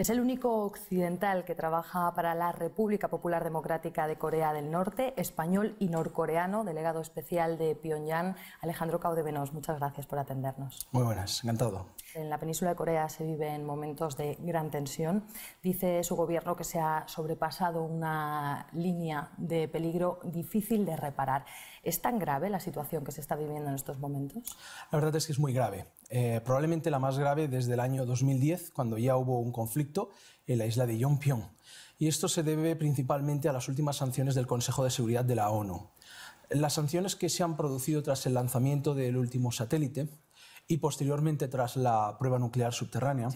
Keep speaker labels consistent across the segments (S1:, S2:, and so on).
S1: Es el único occidental que trabaja para la República Popular Democrática de Corea del Norte, español y norcoreano, delegado especial de Pyongyang, Alejandro Caudevenos. Muchas gracias por atendernos.
S2: Muy buenas, encantado.
S1: En la península de Corea se viven momentos de gran tensión. Dice su gobierno que se ha sobrepasado una línea de peligro difícil de reparar. ¿Es tan grave la situación que se está viviendo en estos momentos?
S2: La verdad es que es muy grave. Eh, probablemente la más grave desde el año 2010, cuando ya hubo un conflicto en la isla de Yongpyong. Y esto se debe principalmente a las últimas sanciones del Consejo de Seguridad de la ONU. Las sanciones que se han producido tras el lanzamiento del último satélite y posteriormente tras la prueba nuclear subterránea,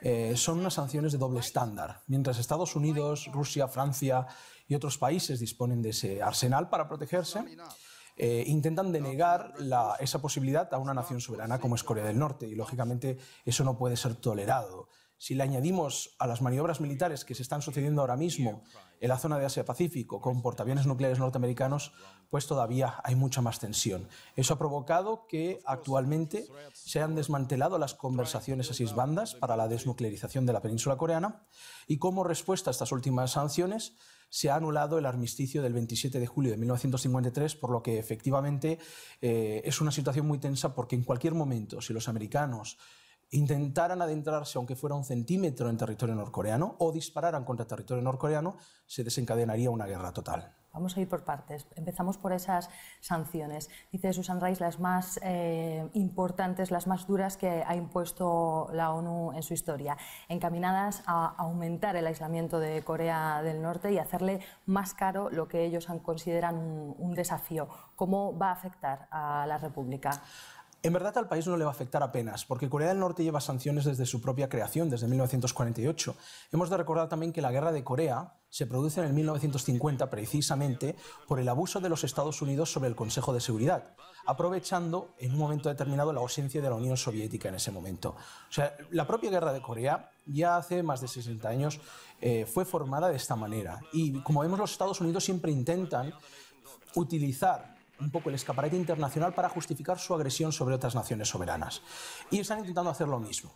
S2: eh, son unas sanciones de doble estándar. Mientras Estados Unidos, Rusia, Francia y otros países disponen de ese arsenal para protegerse, eh, intentan denegar esa posibilidad a una nación soberana como es Corea del Norte. Y lógicamente eso no puede ser tolerado si le añadimos a las maniobras militares que se están sucediendo ahora mismo en la zona de Asia-Pacífico con portaaviones nucleares norteamericanos, pues todavía hay mucha más tensión. Eso ha provocado que actualmente se han desmantelado las conversaciones a seis bandas para la desnuclearización de la península coreana y como respuesta a estas últimas sanciones se ha anulado el armisticio del 27 de julio de 1953, por lo que efectivamente eh, es una situación muy tensa porque en cualquier momento, si los americanos intentaran adentrarse, aunque fuera un centímetro, en territorio norcoreano o dispararan contra territorio norcoreano, se desencadenaría una guerra total.
S1: Vamos a ir por partes. Empezamos por esas sanciones. Dice Susan Rice las más eh, importantes, las más duras que ha impuesto la ONU en su historia, encaminadas a aumentar el aislamiento de Corea del Norte y hacerle más caro lo que ellos consideran un desafío. ¿Cómo va a afectar a la República?
S2: En verdad al país no le va a afectar apenas, porque Corea del Norte lleva sanciones desde su propia creación, desde 1948. Hemos de recordar también que la guerra de Corea se produce en el 1950 precisamente por el abuso de los Estados Unidos sobre el Consejo de Seguridad, aprovechando en un momento determinado la ausencia de la Unión Soviética en ese momento. O sea, la propia guerra de Corea ya hace más de 60 años eh, fue formada de esta manera. Y como vemos, los Estados Unidos siempre intentan utilizar un poco el escaparate internacional para justificar su agresión sobre otras naciones soberanas. Y están intentando hacer lo mismo.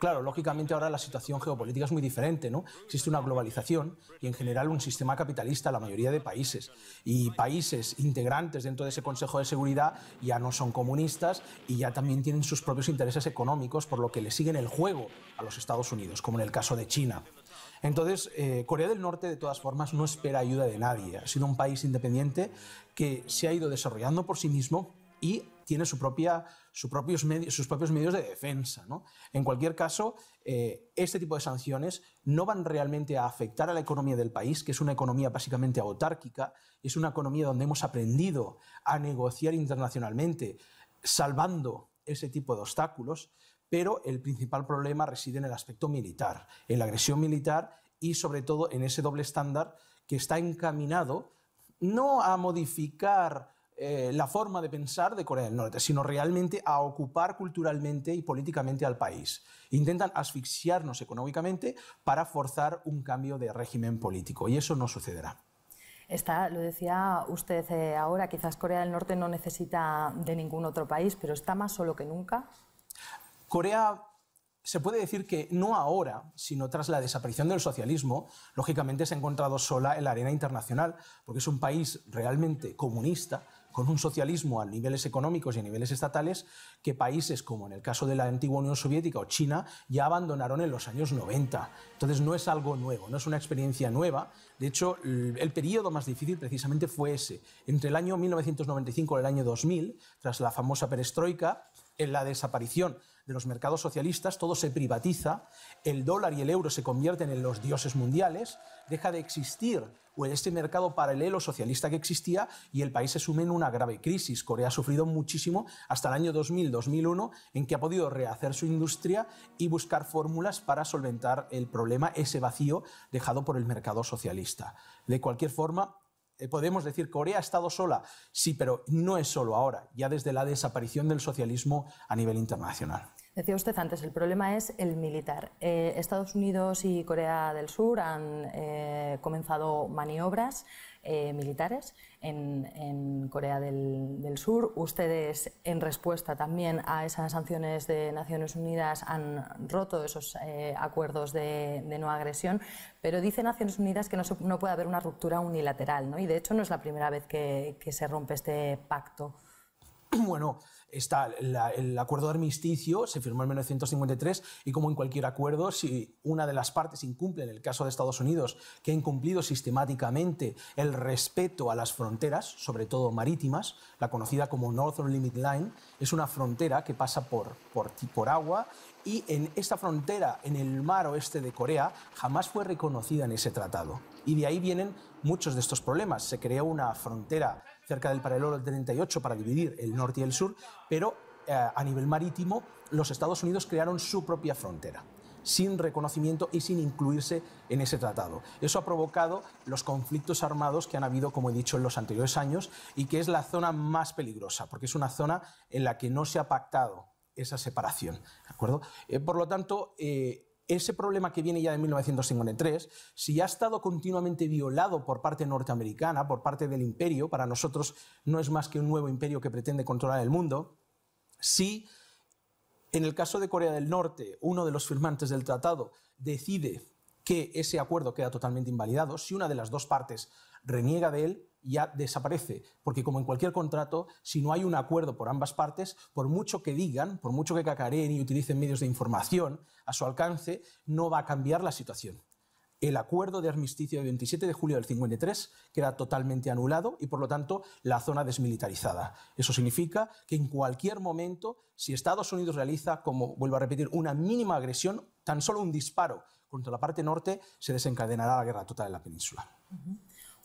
S2: Claro, lógicamente ahora la situación geopolítica es muy diferente, ¿no? Existe una globalización y en general un sistema capitalista la mayoría de países. Y países integrantes dentro de ese Consejo de Seguridad ya no son comunistas y ya también tienen sus propios intereses económicos, por lo que le siguen el juego a los Estados Unidos, como en el caso de China. Entonces, eh, Corea del Norte, de todas formas, no espera ayuda de nadie. Ha sido un país independiente que se ha ido desarrollando por sí mismo y tiene sus propios medios de defensa. En cualquier caso, eh, este tipo de sanciones no van realmente a afectar a la economía del país, que es una economía básicamente autárquica, es una economía donde hemos aprendido a negociar internacionalmente, salvando ese tipo de obstáculos, pero el principal problema reside en el aspecto militar, en la agresión militar y sobre todo en ese doble estándar que está encaminado no a modificar eh, la forma de pensar de Corea del Norte, sino realmente a ocupar culturalmente y políticamente al país. Intentan asfixiarnos económicamente para forzar un cambio de régimen político y eso no sucederá.
S1: Está, lo decía usted eh, ahora, quizás Corea del Norte no necesita de ningún otro país, pero está más solo que nunca.
S2: Corea se puede decir que no ahora, sino tras la desaparición del socialismo, lógicamente se ha encontrado sola en la arena internacional, porque es un país realmente comunista, con un socialismo a niveles económicos y a niveles estatales, que países como en el caso de la antigua Unión Soviética o China ya abandonaron en los años 90. Entonces no es algo nuevo, no es una experiencia nueva. De hecho, el periodo más difícil precisamente fue ese, entre el año 1995 y el año 2000, tras la famosa perestroika, en la desaparición de los mercados socialistas, todo se privatiza, el dólar y el euro se convierten en los dioses mundiales, deja de existir o pues, en este mercado paralelo socialista que existía y el país se sume en una grave crisis. Corea ha sufrido muchísimo hasta el año 2000-2001 en que ha podido rehacer su industria y buscar fórmulas para solventar el problema, ese vacío dejado por el mercado socialista. De cualquier forma, eh, podemos decir Corea ha estado sola. Sí, pero no es solo ahora, ya desde la desaparición del socialismo a nivel internacional.
S1: Decía usted antes, el problema es el militar. Eh, Estados Unidos y Corea del Sur han eh, comenzado maniobras eh, militares en, Corea del, Sur. Ustedes, en respuesta también a esas sanciones de Naciones Unidas, han roto esos eh, acuerdos de, no agresión, pero dice Naciones Unidas que no, puede haber una ruptura unilateral, ¿no? y de hecho no es la primera vez que, que se rompe este pacto.
S2: Bueno, está el acuerdo de armisticio, se firmó en 1953, y como en cualquier acuerdo, si una de las partes incumple, en el caso de Estados Unidos, que ha incumplido sistemáticamente el respeto a las fronteras, sobre todo marítimas, la conocida como Northern Limit Line, es una frontera que pasa por, por, por agua y en esta frontera, en el mar oeste de Corea, jamás fue reconocida en ese tratado. Y de ahí vienen muchos de estos problemas. Se creó una frontera cerca del paralelo 38 para dividir el norte y el sur, pero eh, a nivel marítimo los Estados Unidos crearon su propia frontera sin reconocimiento y sin incluirse en ese tratado. Eso ha provocado los conflictos armados que han habido, como he dicho, en los anteriores años y que es la zona más peligrosa, porque es una zona en la que no se ha pactado esa separación. ¿de acuerdo? Eh, por lo tanto, eh, ese problema que viene ya de 1953, si ha estado continuamente violado por parte norteamericana, por parte del imperio, para nosotros no es más que un nuevo imperio que pretende controlar el mundo, si en el caso de Corea del Norte uno de los firmantes del tratado decide que ese acuerdo queda totalmente invalidado, si una de las dos partes reniega de él, ya desaparece, porque como en cualquier contrato, si no hay un acuerdo por ambas partes, por mucho que digan, por mucho que cacareen y utilicen medios de información a su alcance, no va a cambiar la situación. El acuerdo de armisticio del 27 de julio del 53 queda totalmente anulado y, por lo tanto, la zona desmilitarizada. Eso significa que en cualquier momento, si Estados Unidos realiza, como vuelvo a repetir, una mínima agresión, tan solo un disparo contra la parte norte, se desencadenará la guerra total en la península.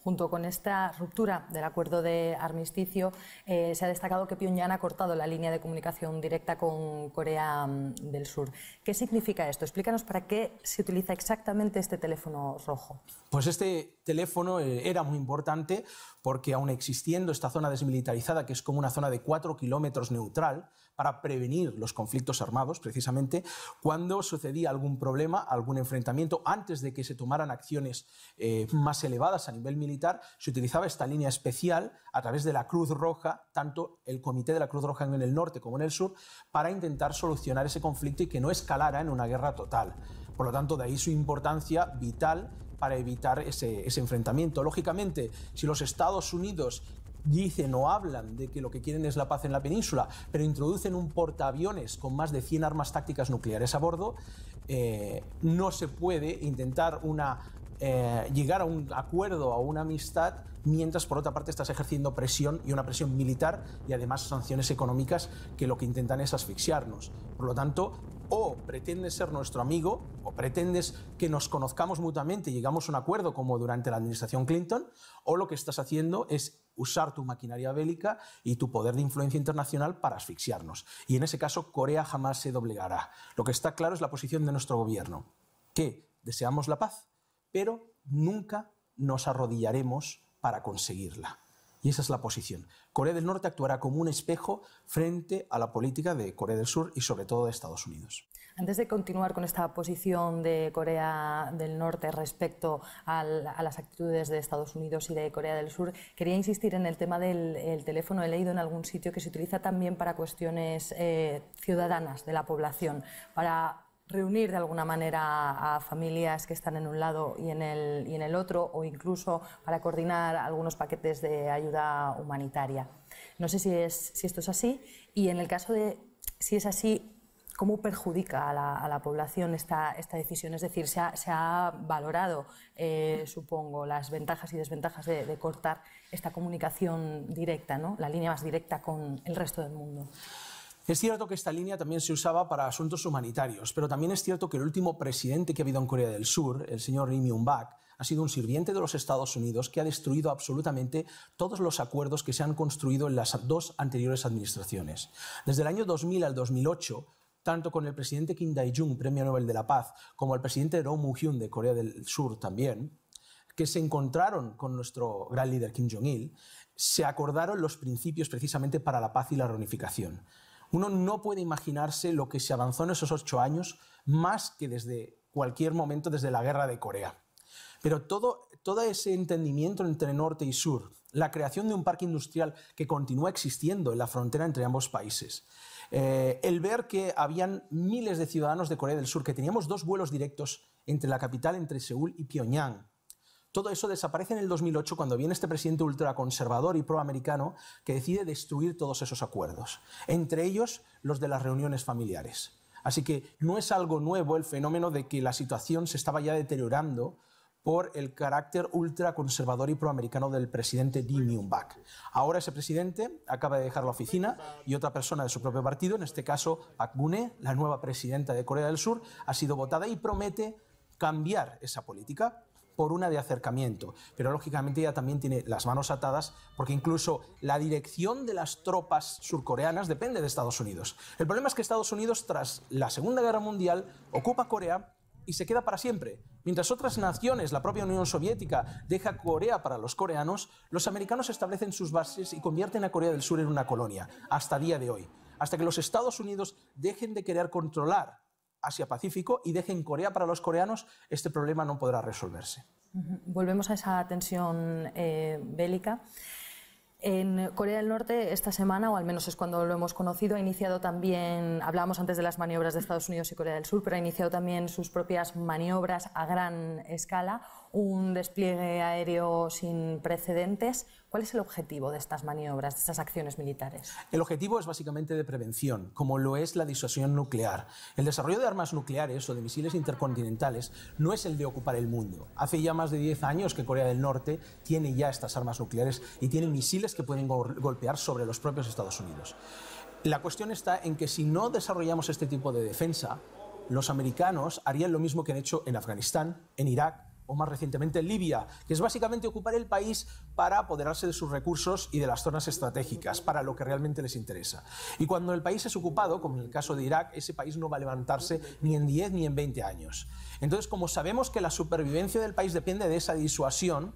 S1: Junto con esta ruptura del acuerdo de armisticio, eh, se ha destacado que Pyongyang ha cortado la línea de comunicación directa con Corea mm, del Sur. ¿Qué significa esto? Explícanos para qué se utiliza exactamente este teléfono
S2: rojo. Pues este teléfono eh, era muy importante porque aún existiendo esta zona desmilitarizada, que es como una zona de 4 kilómetros neutral, para prevenir los conflictos armados, precisamente cuando sucedía algún problema, algún enfrentamiento, antes de que se tomaran acciones eh, más elevadas a nivel militar, se utilizaba esta línea especial a través de la Cruz Roja, tanto el Comité de la Cruz Roja en el norte como en el sur, para intentar solucionar ese conflicto y que no escalara en una guerra total. Por lo tanto, de ahí su importancia vital para evitar ese, enfrentamiento. Lógicamente, si los Estados Unidos dicen o hablan de que lo que quieren es la paz en la península, pero introducen un portaaviones con más de 100 armas tácticas nucleares a bordo, eh, no se puede intentar una, eh, llegar a un acuerdo, a una amistad, mientras por otra parte estás ejerciendo presión y una presión militar y además sanciones económicas que lo que intentan es asfixiarnos. Por lo tanto, o pretendes ser nuestro amigo o pretendes que nos conozcamos mutuamente y llegamos a un acuerdo como durante la administración Clinton, o lo que estás haciendo es usar tu maquinaria bélica y tu poder de influencia internacional para asfixiarnos. Y en ese caso Corea jamás se doblegará. Lo que está claro es la posición de nuestro gobierno, que deseamos la paz, pero nunca nos arrodillaremos para conseguirla. Y esa es la posición. Corea del Norte actuará como un espejo frente a la política de Corea del Sur y sobre todo de Estados Unidos.
S1: Antes de continuar con esta posición de Corea del Norte respecto a las actitudes de Estados Unidos y de Corea del Sur, quería insistir en el tema del teléfono. He leído en algún sitio que se utiliza también para cuestiones eh, ciudadanas de la población, para reunir de alguna manera a familias que están en un lado y en el, y en el otro, o incluso para coordinar algunos paquetes de ayuda humanitaria. No sé si, esto es así, y en el caso de si es así, ¿cómo perjudica a la, población esta, decisión? Es decir, se ha, valorado, eh, supongo, las ventajas y desventajas de, de cortar esta comunicación directa, ¿no? la línea más directa con el resto del mundo.
S2: Es cierto que esta línea también se usaba para asuntos humanitarios, pero también es cierto que el último presidente que ha habido en Corea del Sur, el señor Lee Myung-bak, ha sido un sirviente de los Estados Unidos que ha destruido absolutamente todos los acuerdos que se han construido en las dos anteriores administraciones. Desde el año 2000 al 2008, tanto con el presidente Kim Dae-jung, Premio Nobel de la Paz, como el presidente Roh Moo-hyun de Corea del Sur también, que se encontraron con nuestro gran líder Kim Jong-il, se acordaron los principios precisamente para la paz y la reunificación. Uno no puede imaginarse lo que se avanzó en esos ocho años más que desde cualquier momento, desde la guerra de Corea. Pero todo, todo ese entendimiento entre norte y sur, la creación de un parque industrial que continúa existiendo en la frontera entre ambos países, eh, el ver que habían miles de ciudadanos de Corea del Sur, que teníamos dos vuelos directos entre la capital, entre Seúl y Pyongyang, todo eso desaparece en el 2008 cuando viene este presidente ultraconservador y proamericano que decide destruir todos esos acuerdos, entre ellos los de las reuniones familiares. Así que no es algo nuevo el fenómeno de que la situación se estaba ya deteriorando por el carácter ultraconservador y proamericano del presidente Lee Myung-bak. Ahora ese presidente acaba de dejar la oficina y otra persona de su propio partido, en este caso Park geun la nueva presidenta de Corea del Sur, ha sido votada y promete cambiar esa política por una de acercamiento, pero lógicamente ella también tiene las manos atadas porque incluso la dirección de las tropas surcoreanas depende de Estados Unidos. El problema es que Estados Unidos tras la Segunda Guerra Mundial ocupa Corea y se queda para siempre. Mientras otras naciones, la propia Unión Soviética, deja Corea para los coreanos, los americanos establecen sus bases y convierten a Corea del Sur en una colonia, hasta día de hoy, hasta que los Estados Unidos dejen de querer controlar Asia-Pacífico y dejen Corea para los coreanos, este problema no podrá resolverse.
S1: Volvemos a esa tensión eh, bélica. En Corea del Norte esta semana, o al menos es cuando lo hemos conocido, ha iniciado también, hablábamos antes de las maniobras de Estados Unidos y Corea del Sur, pero ha iniciado también sus propias maniobras a gran escala un despliegue aéreo sin precedentes. ¿Cuál es el objetivo de estas maniobras, de estas acciones militares?
S2: El objetivo es básicamente de prevención, como lo es la disuasión nuclear. El desarrollo de armas nucleares o de misiles intercontinentales no es el de ocupar el mundo. Hace ya más de 10 años que Corea del Norte tiene ya estas armas nucleares y tiene misiles que pueden golpear sobre los propios Estados Unidos. La cuestión está en que si no desarrollamos este tipo de defensa, los americanos harían lo mismo que han hecho en Afganistán, en Irak, o más recientemente Libia, que es básicamente ocupar el país para apoderarse de sus recursos y de las zonas estratégicas, para lo que realmente les interesa. Y cuando el país es ocupado, como en el caso de Irak, ese país no va a levantarse ni en 10 ni en 20 años. Entonces, como sabemos que la supervivencia del país depende de esa disuasión,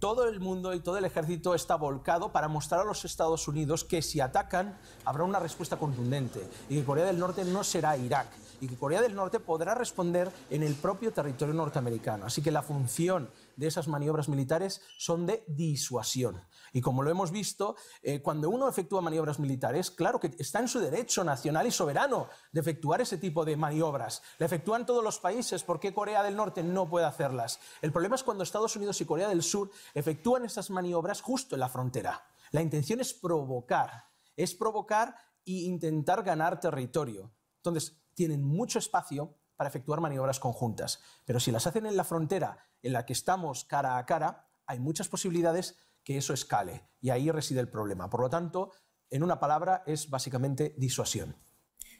S2: todo el mundo y todo el ejército está volcado para mostrar a los Estados Unidos que si atacan habrá una respuesta contundente y que Corea del Norte no será Irak y que Corea del Norte podrá responder en el propio territorio norteamericano. Así que la función de esas maniobras militares son de disuasión. Y como lo hemos visto, eh, cuando uno efectúa maniobras militares, claro que está en su derecho nacional y soberano de efectuar ese tipo de maniobras. La efectúan todos los países, ¿por qué Corea del Norte no puede hacerlas? El problema es cuando Estados Unidos y Corea del Sur efectúan esas maniobras justo en la frontera. La intención es provocar, es provocar e intentar ganar territorio. Entonces, tienen mucho espacio para efectuar maniobras conjuntas. Pero si las hacen en la frontera en la que estamos cara a cara, hay muchas posibilidades que eso escale y ahí reside el problema. Por lo tanto, en una palabra, es básicamente disuasión.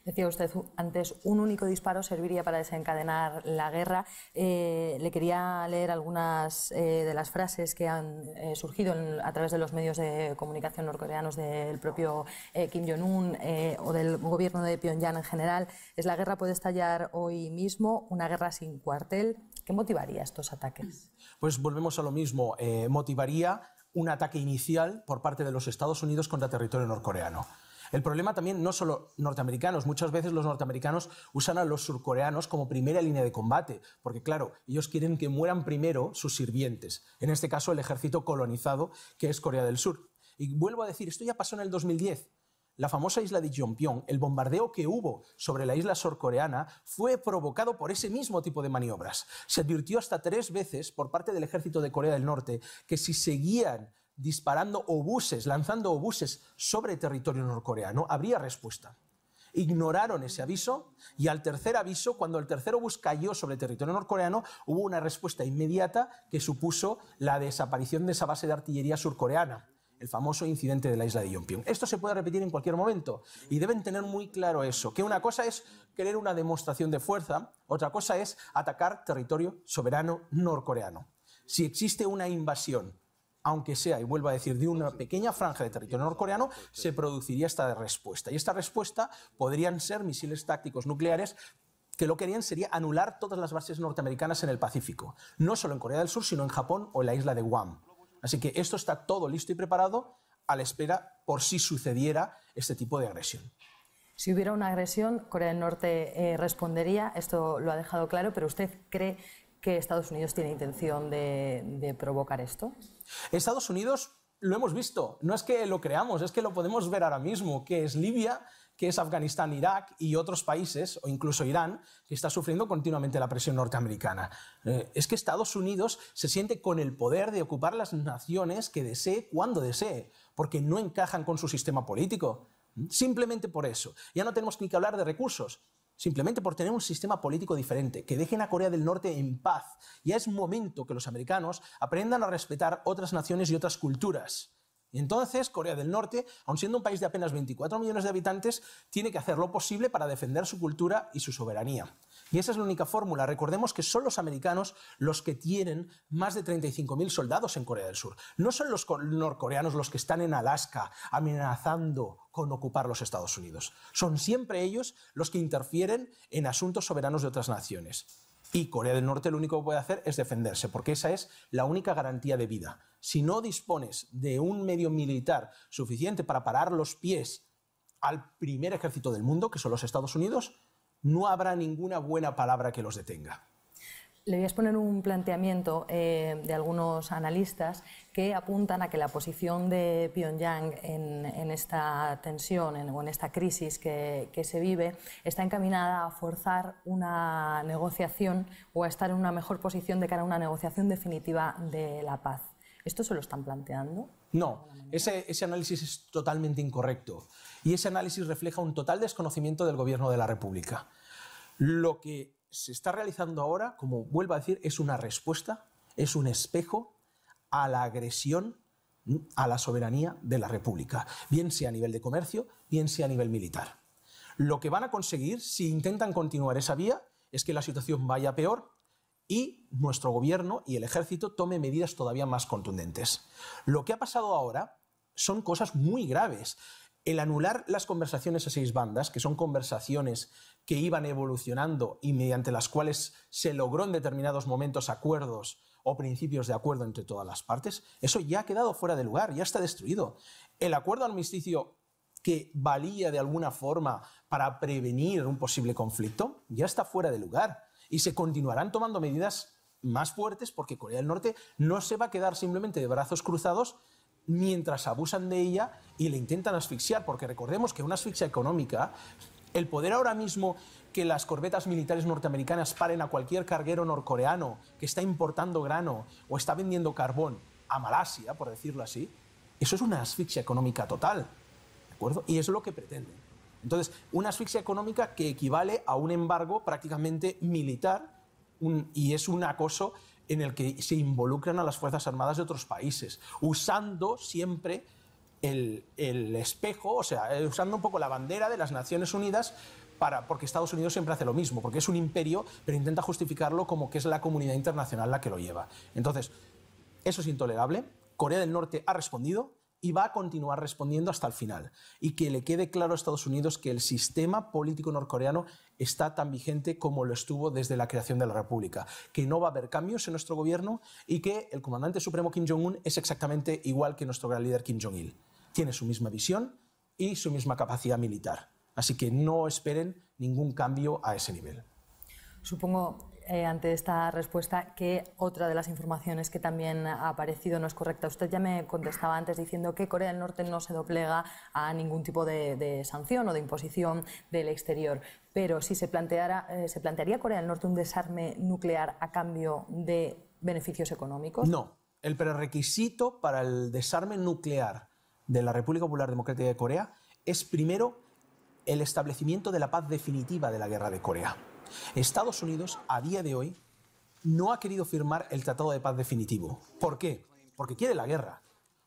S1: Decía usted antes, un único disparo serviría para desencadenar la guerra. Eh, le quería leer algunas eh, de las frases que han eh, surgido a través de los medios de comunicación norcoreanos del propio Kim Jong-un o del gobierno de Pyongyang en general. Es la guerra puede estallar hoy mismo, una guerra sin cuartel. ¿Qué motivaría estos ataques?
S2: Pues volvemos a lo mismo. motivaría un ataque inicial por parte de los Estados Unidos contra territorio norcoreano. El problema también no solo norteamericanos, muchas veces los norteamericanos usan a los surcoreanos como primera línea de combate, porque claro, ellos quieren que mueran primero sus sirvientes, en este caso el ejército colonizado que es Corea del Sur. Y vuelvo a decir, esto ya pasó en el 2010. La famosa isla de Jongpyeong, el bombardeo que hubo sobre la isla surcoreana fue provocado por ese mismo tipo de maniobras. Se advirtió hasta tres veces por parte del ejército de Corea del Norte que si seguían disparando obuses, lanzando obuses sobre territorio norcoreano, habría respuesta. Ignoraron ese aviso y al tercer aviso, cuando el tercer obús cayó sobre territorio norcoreano, hubo una respuesta inmediata que supuso la desaparición de esa base de artillería surcoreana el famoso incidente de la isla de Yongpyong. Esto se puede repetir en cualquier momento y deben tener muy claro eso, que una cosa es querer una demostración de fuerza, otra cosa es atacar territorio soberano norcoreano. Si existe una invasión aunque sea, y vuelvo a decir, de una pequeña franja de territorio norcoreano, se produciría esta respuesta. Y esta respuesta podrían ser misiles tácticos nucleares que lo que harían sería anular todas las bases norteamericanas en el Pacífico, no solo en Corea del Sur, sino en Japón o en la isla de Guam. Así que esto está todo listo y preparado a la espera por si sucediera este tipo de agresión.
S1: Si hubiera una agresión, Corea del Norte eh, respondería, esto lo ha dejado claro, pero ¿usted cree que Estados Unidos tiene intención de, de provocar esto?
S2: Estados Unidos lo hemos visto, no es que lo creamos, es que lo podemos ver ahora mismo, que es Libia, que es Afganistán, Irak y otros países, o incluso Irán, que está sufriendo continuamente la presión norteamericana. Eh, es que Estados Unidos se siente con el poder de ocupar las naciones que desee cuando desee, porque no encajan con su sistema político. Mm, simplemente por eso. Ya no tenemos ni que hablar de recursos simplemente por tener un sistema político diferente, que dejen a Corea del Norte en paz. Ya es momento que los americanos aprendan a respetar otras naciones y otras culturas. Y entonces Corea del Norte, aun siendo un país de apenas 24 millones de habitantes, tiene que hacer lo posible para defender su cultura y su soberanía. Y esa es la única fórmula. Recordemos que son los americanos los que tienen más de 35.000 soldados en Corea del Sur. No son los norcoreanos los que están en Alaska amenazando con ocupar los Estados Unidos. Son siempre ellos los que interfieren en asuntos soberanos de otras naciones. Y Corea del Norte lo único que puede hacer es defenderse, porque esa es la única garantía de vida. Si no dispones de un medio militar suficiente para parar los pies al primer ejército del mundo, que son los Estados Unidos, no habrá ninguna buena palabra que los detenga.
S1: Le voy a exponer un planteamiento eh, de algunos analistas que apuntan a que la posición de Pyongyang en, esta tensión o en esta crisis que, se vive está encaminada a forzar una negociación o a estar en una mejor posición de cara a una negociación definitiva de la paz. ¿Esto se lo están planteando?
S2: No, ese análisis es totalmente incorrecto y ese análisis refleja un total desconocimiento del Gobierno de la República. Lo que se está realizando ahora, como vuelvo a decir, es una respuesta, es un espejo a la agresión a la soberanía de la República, bien sea a nivel de comercio, bien sea a nivel militar. Lo que van a conseguir, si intentan continuar esa vía, es que la situación vaya peor y nuestro gobierno y el ejército tome medidas todavía más contundentes. Lo que ha pasado ahora son cosas muy graves el anular las conversaciones a seis bandas, que son conversaciones que iban evolucionando y mediante las cuales se logró en determinados momentos acuerdos o principios de acuerdo entre todas las partes, eso ya ha quedado fuera de lugar, ya está destruido. El acuerdo armisticio que valía de alguna forma para prevenir un posible conflicto, ya está fuera de lugar. Y se continuarán tomando medidas más fuertes porque Corea del Norte no se va a quedar simplemente de brazos cruzados mientras abusan de ella y le intentan asfixiar, porque recordemos que una asfixia económica, el poder ahora mismo que las corbetas militares norteamericanas paren a cualquier carguero norcoreano que está importando grano o está vendiendo carbón a Malasia, por decirlo así, eso es una asfixia económica total, ¿de acuerdo? Y es lo que pretenden. Entonces, una asfixia económica que equivale a un embargo prácticamente militar y es un acoso en el que se involucran a las Fuerzas Armadas de otros países, usando siempre el, espejo, o sea, eh, usando un poco la bandera de las Naciones Unidas para, porque Estados Unidos siempre hace lo mismo, porque es un imperio, pero intenta justificarlo como que es la comunidad internacional la que lo lleva. Entonces, eso es intolerable. Corea del Norte ha respondido, y va a continuar respondiendo hasta el final. Y que le quede claro a Estados Unidos que el sistema político norcoreano está tan vigente como lo estuvo desde la creación de la República, que no va a haber cambios en nuestro gobierno y que el comandante supremo Kim Jong-un es exactamente igual que nuestro gran líder Kim Jong-il. Tiene su misma visión y su misma capacidad militar. Así que no esperen ningún cambio a ese nivel.
S1: Supongo eh, ante esta respuesta que otra de las informaciones que también ha aparecido no es correcta. Usted ya me contestaba antes diciendo que Corea del Norte no se doblega a ningún tipo de, sanción o de imposición del exterior. Pero si se, planteara, eh, se plantearía Corea del Norte un desarme nuclear a cambio de beneficios
S2: económicos. No, el prerequisito para el desarme nuclear de la República Popular Democrática de Corea es primero el establecimiento de la paz definitiva de la guerra de Corea. Estados Unidos, a día de hoy, no ha querido firmar el Tratado de Paz definitivo. ¿Por qué? Porque quiere la guerra.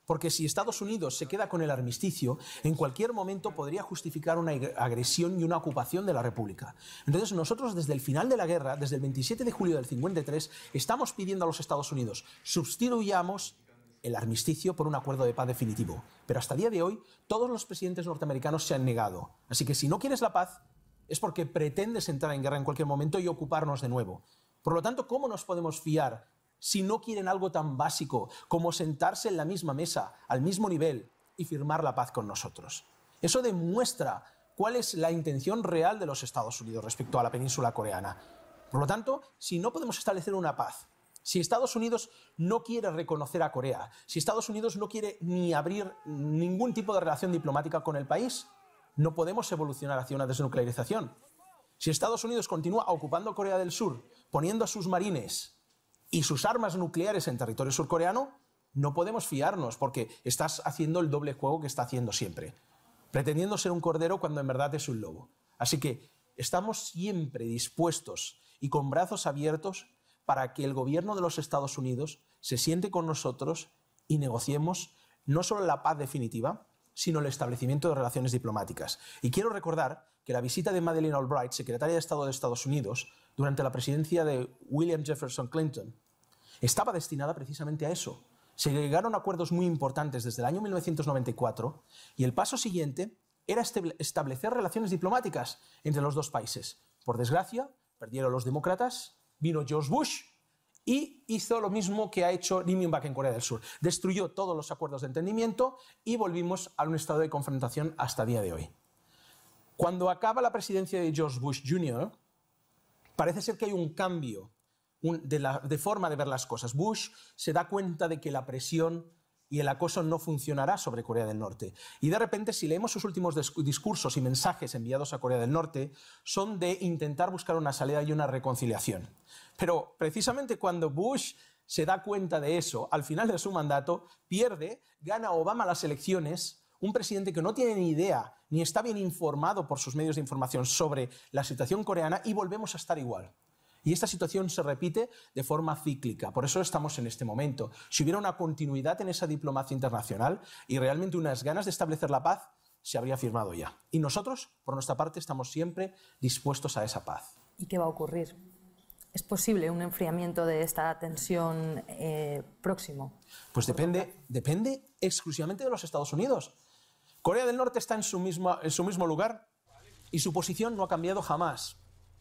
S2: Porque si Estados Unidos se queda con el armisticio, en cualquier momento podría justificar una agresión y una ocupación de la República. Entonces nosotros desde el final de la guerra, desde el 27 de julio del 53, estamos pidiendo a los Estados Unidos, sustituyamos el armisticio por un acuerdo de paz definitivo. Pero hasta día de hoy, todos los presidentes norteamericanos se han negado. Así que si no quieres la paz, es porque pretendes entrar en guerra en cualquier momento y ocuparnos de nuevo. Por lo tanto, ¿cómo nos podemos fiar si no quieren algo tan básico como sentarse en la misma mesa, al mismo nivel y firmar la paz con nosotros? Eso demuestra cuál es la intención real de los Estados Unidos respecto a la península coreana. Por lo tanto, si no podemos establecer una paz, si Estados Unidos no quiere reconocer a Corea, si Estados Unidos no quiere ni abrir ningún tipo de relación diplomática con el país, no podemos evolucionar hacia una desnuclearización. Si Estados Unidos continúa ocupando Corea del Sur, poniendo a sus marines y sus armas nucleares en territorio surcoreano, no podemos fiarnos porque estás haciendo el doble juego que está haciendo siempre, pretendiendo ser un cordero cuando en verdad es un lobo. Así que estamos siempre dispuestos y con brazos abiertos para que el gobierno de los Estados Unidos se siente con nosotros y negociemos no solo la paz definitiva, sino el establecimiento de relaciones diplomáticas. Y quiero recordar que la visita de Madeleine Albright, secretaria de Estado de Estados Unidos, durante la presidencia de William Jefferson Clinton, estaba destinada precisamente a eso. Se llegaron acuerdos muy importantes desde el año 1994 y el paso siguiente era establecer relaciones diplomáticas entre los dos países. Por desgracia, perdieron los demócratas, vino George Bush y hizo lo mismo que ha hecho Lim Myung-bak en Corea del Sur. Destruyó todos los acuerdos de entendimiento y volvimos a un estado de confrontación hasta día de hoy. Cuando acaba la presidencia de George Bush Jr., parece ser que hay un cambio de forma de ver las cosas. Bush se da cuenta de que la presión y el acoso no funcionará sobre Corea del Norte. Y de repente, si leemos sus últimos discursos y mensajes enviados a Corea del Norte, son de intentar buscar una salida y una reconciliación. Pero precisamente cuando Bush se da cuenta de eso, al final de su mandato, pierde, gana Obama las elecciones, un presidente que no tiene ni idea ni está bien informado por sus medios de información sobre la situación coreana y volvemos a estar igual. Y esta situación se repite de forma cíclica. Por eso estamos en este momento. Si hubiera una continuidad en esa diplomacia internacional y realmente unas ganas de establecer la paz, se habría firmado ya. Y nosotros, por nuestra parte, estamos siempre dispuestos a esa paz.
S1: ¿Y qué va a ocurrir? ¿Es posible un enfriamiento de esta tensión eh,
S2: próximo? Pues depende, depende exclusivamente de los Estados Unidos. Corea del Norte está en su, en su mismo lugar y su posición no ha cambiado jamás.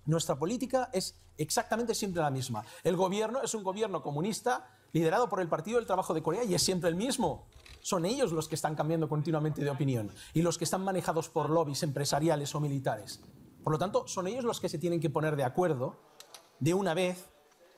S2: Nuestra política es exactamente siempre la misma. El gobierno es un gobierno comunista liderado por el Partido del Trabajo de Corea y es siempre el mismo. Son ellos los que están cambiando continuamente de opinión y los que están manejados por lobbies empresariales o militares. Por lo tanto, son ellos los que se tienen que poner de acuerdo de una vez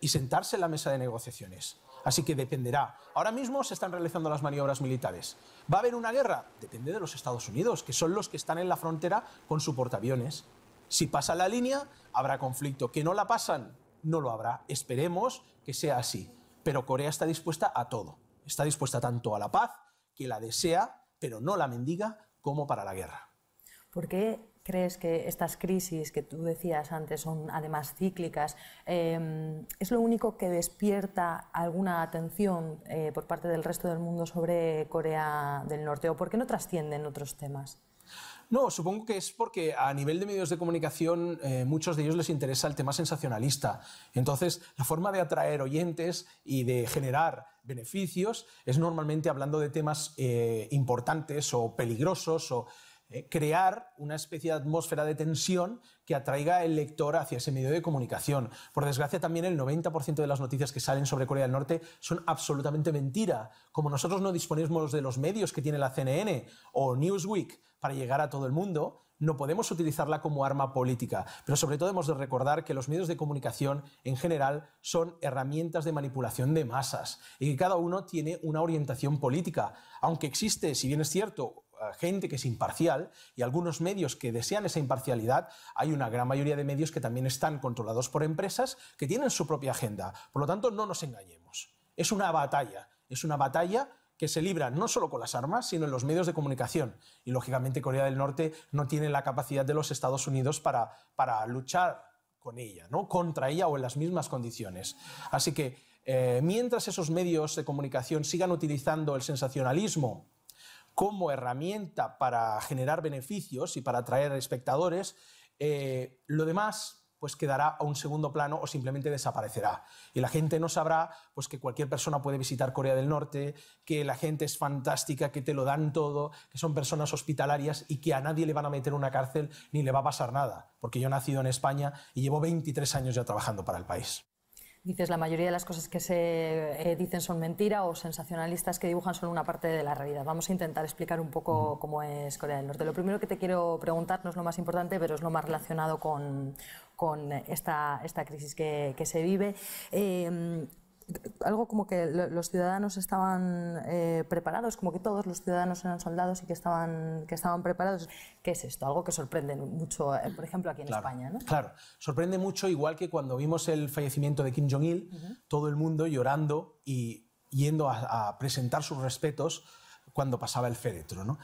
S2: y sentarse en la mesa de negociaciones. Así que dependerá. Ahora mismo se están realizando las maniobras militares. ¿Va a haber una guerra? Depende de los Estados Unidos, que son los que están en la frontera con su portaaviones. Si pasa la línea, habrá conflicto. Que no la pasan, no lo habrá. Esperemos que sea así. Pero Corea está dispuesta a todo. Está dispuesta tanto a la paz, que la desea, pero no la mendiga, como para la guerra.
S1: ¿Por qué crees que estas crisis que tú decías antes son además cíclicas? Em, ¿Es lo único que despierta alguna atención eh, por parte del resto del mundo sobre Corea del Norte? ¿O por qué no trascienden otros temas?
S2: No, supongo que es porque a nivel de medios de comunicación eh, muchos de ellos les interesa el tema sensacionalista. Entonces, la forma de atraer oyentes y de generar beneficios es normalmente hablando de temas eh, importantes o peligrosos o eh, crear una especie de atmósfera de tensión que atraiga al lector hacia ese medio de comunicación. Por desgracia, también el 90% de las noticias que salen sobre Corea del Norte son absolutamente mentira. Como nosotros no disponemos de los medios que tiene la CNN o Newsweek para llegar a todo el mundo, no podemos utilizarla como arma política, pero sobre todo hemos de recordar que los medios de comunicación en general son herramientas de manipulación de masas y que cada uno tiene una orientación política, aunque existe, si bien es cierto, gente que es imparcial y algunos medios que desean esa imparcialidad, hay una gran mayoría de medios que también están controlados por empresas que tienen su propia agenda. Por lo tanto, no nos engañemos. Es una batalla, es una batalla que se libra no solo con las armas, sino en los medios de comunicación. Y lógicamente Corea del Norte no tiene la capacidad de los Estados Unidos para, para luchar con ella, ¿no? contra ella o en las mismas condiciones. Así que eh, mientras esos medios de comunicación sigan utilizando el sensacionalismo como herramienta para generar beneficios y para atraer espectadores, eh, lo demás pues quedará a un segundo plano o simplemente desaparecerá. Y la gente no sabrá pues que cualquier persona puede visitar Corea del Norte, que la gente es fantástica, que te lo dan todo, que son personas hospitalarias y que a nadie le van a meter una cárcel ni le va a pasar nada, porque yo he nacido en España y llevo 23 años ya trabajando para el país
S1: dices la mayoría de las cosas que se eh, dicen son mentira o sensacionalistas que dibujan solo una parte de la realidad. Vamos a intentar explicar un poco cómo es Corea del Norte. Lo primero que te quiero preguntar no es lo más importante, pero es lo más relacionado con, esta, esta crisis que, se vive. Eh, algo como que los ciudadanos estaban eh, preparados, como que todos los ciudadanos eran soldados y que estaban, que estaban preparados. ¿Qué es esto? Algo que sorprende mucho, eh, por ejemplo, aquí en España. Claro,
S2: sorprende mucho, igual que cuando vimos el fallecimiento de Kim Jong-il, todo el mundo llorando y yendo a, a presentar sus respetos cuando pasaba el féretro.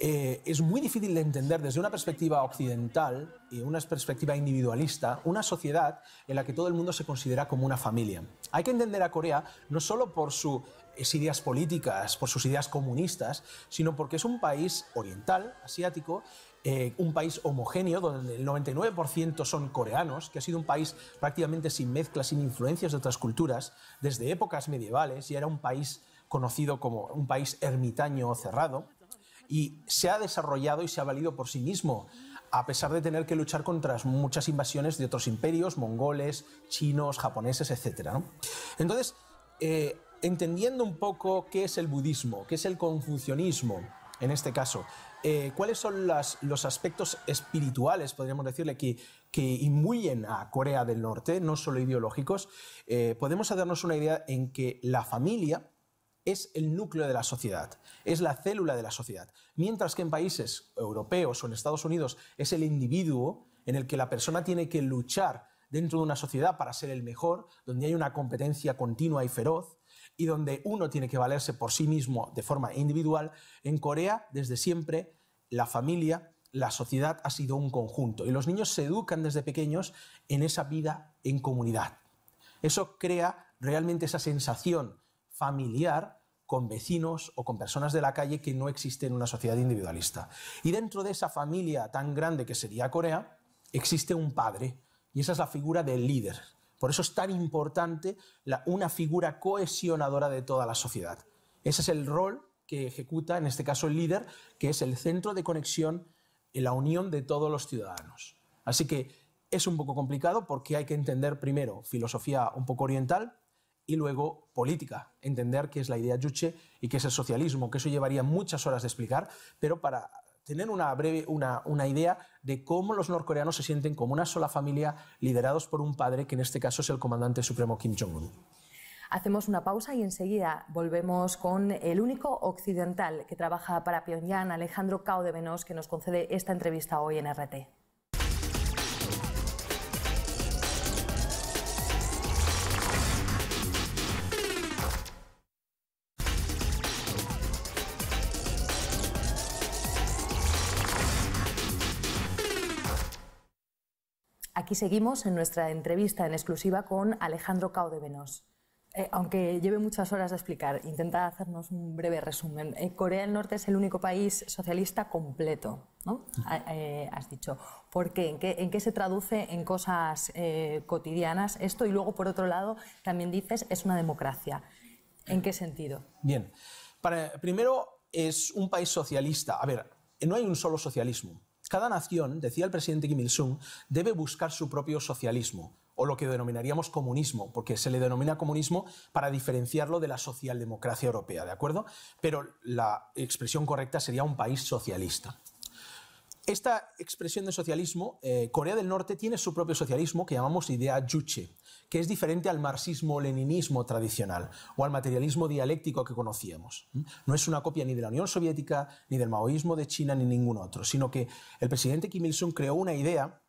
S2: Eh, es muy difícil de entender desde una perspectiva occidental y una perspectiva individualista una sociedad en la que todo el mundo se considera como una familia. Hay que entender a Corea no solo por sus ideas políticas, por sus ideas comunistas, sino porque es un país oriental, asiático, eh, un país homogéneo, donde el 99% son coreanos, que ha sido un país prácticamente sin mezclas, sin influencias de otras culturas, desde épocas medievales, y era un país conocido como un país ermitaño cerrado, y se ha desarrollado y se ha valido por sí mismo, a pesar de tener que luchar contra muchas invasiones de otros imperios, mongoles, chinos, japoneses, etc. Entonces, eh, entendiendo un poco qué es el budismo, qué es el confucianismo, en este caso, eh, cuáles son los aspectos espirituales, podríamos decirle, que, que a Corea del Norte, no solo ideológicos, eh, podemos hacernos una idea en que la familia, es el núcleo de la sociedad, es la célula de la sociedad. Mientras que en países europeos o en Estados Unidos es el individuo en el que la persona tiene que luchar dentro de una sociedad para ser el mejor, donde hay una competencia continua y feroz y donde uno tiene que valerse por sí mismo de forma individual, en Corea desde siempre la familia, la sociedad ha sido un conjunto y los niños se educan desde pequeños en esa vida en comunidad. Eso crea realmente esa sensación familiar con vecinos o con personas de la calle que no existe en una sociedad individualista. Y dentro de esa familia tan grande que sería Corea, existe un padre, y esa es la figura del líder. Por eso es tan importante una figura cohesionadora de toda la sociedad. Ese es el rol que ejecuta, en este caso, el líder, que es el centro de conexión en la unión de todos los ciudadanos. Así que es un poco complicado porque hay que entender primero filosofía un poco oriental, y luego política, entender qué es la idea Juche y qué es el socialismo, que eso llevaría muchas horas de explicar, pero para tener una breve una, una, idea de cómo los norcoreanos se sienten como una sola familia liderados por un padre que en este caso es el comandante supremo Kim Jong-un.
S1: Hacemos una pausa y enseguida volvemos con el único occidental que trabaja para Pyongyang, Alejandro Cao de Venos, que nos concede esta entrevista hoy en RT. Aquí seguimos en nuestra entrevista en exclusiva con Alejandro de Venos. Eh, aunque lleve muchas horas de explicar, intenta hacernos un breve resumen. Eh, Corea del Norte es el único país socialista completo, ¿no? Eh, has dicho. ¿Por qué? ¿En qué, se traduce en cosas cotidianas esto? Y luego, por otro lado, también dices, es una democracia. ¿En qué sentido?
S2: Bien. Para, primero, es un país socialista. A ver, no hay un solo socialismo. Cada nación, decía el presidente Kim Il-sung, debe buscar su propio socialismo, o lo que denominaríamos comunismo, porque se le denomina comunismo para diferenciarlo de la socialdemocracia europea, ¿de acuerdo? Pero la expresión correcta sería un país socialista. Esta expresión de socialismo, eh, Corea del Norte tiene su propio socialismo que llamamos idea yuche, que es diferente al marxismo-leninismo tradicional o al materialismo dialéctico que conocíamos. ¿Mm? No es una copia ni de la Unión Soviética, ni del maoísmo de China, ni ningún otro, sino que el presidente Kim Il-sung creó una idea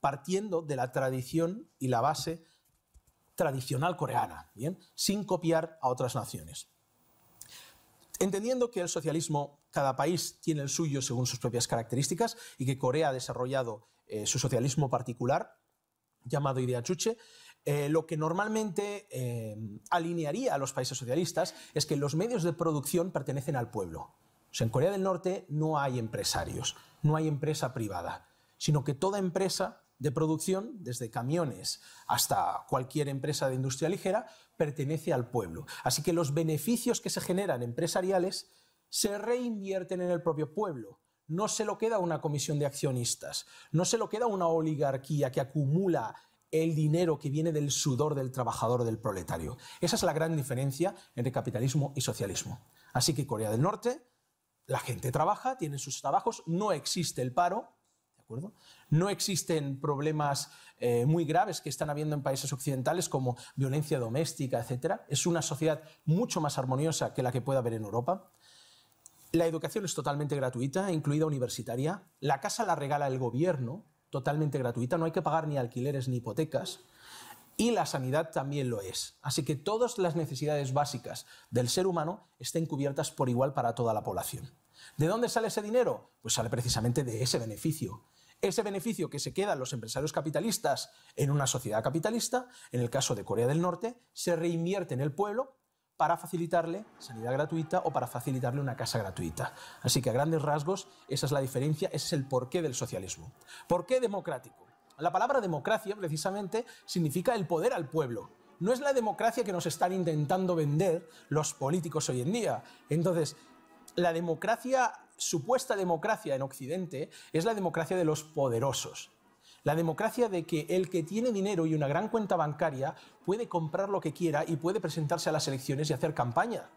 S2: partiendo de la tradición y la base tradicional coreana, ¿bien? sin copiar a otras naciones. Entendiendo que el socialismo cada país tiene el suyo según sus propias características y que Corea ha desarrollado eh, su socialismo particular, llamado idea chuche, eh, lo que normalmente eh, alinearía a los países socialistas es que los medios de producción pertenecen al pueblo. en Corea del Norte no hay empresarios, no hay empresa privada, sino que toda empresa de producción, desde camiones hasta cualquier empresa de industria ligera, pertenece al pueblo. Así que los beneficios que se generan empresariales se reinvierten en el propio pueblo. No se lo queda una comisión de accionistas, no se lo queda una oligarquía que acumula el dinero que viene del sudor del trabajador, del proletario. Esa es la gran diferencia entre capitalismo y socialismo. Así que Corea del Norte, la gente trabaja, tiene sus trabajos, no existe el paro, ¿de acuerdo? No existen problemas eh, muy graves que están habiendo en países occidentales como violencia doméstica, etc. Es una sociedad mucho más armoniosa que la que puede haber en Europa. La educación es totalmente gratuita, incluida universitaria. La casa la regala el gobierno, totalmente gratuita. No hay que pagar ni alquileres ni hipotecas. Y la sanidad también lo es. Así que todas las necesidades básicas del ser humano estén cubiertas por igual para toda la población. ¿De dónde sale ese dinero? Pues sale precisamente de ese beneficio. Ese beneficio que se quedan los empresarios capitalistas en una sociedad capitalista, en el caso de Corea del Norte, se reinvierte en el pueblo para facilitarle sanidad gratuita o para facilitarle una casa gratuita. Así que a grandes rasgos esa es la diferencia, ese es el porqué del socialismo. ¿Por qué democrático? La palabra democracia precisamente significa el poder al pueblo, no es la democracia que nos están intentando vender los políticos hoy en día. Entonces, la democracia, supuesta democracia en Occidente, es la democracia de los poderosos. La democracia de que el que tiene dinero y una gran cuenta bancaria puede comprar lo que quiera y puede presentarse a las elecciones y hacer campaña.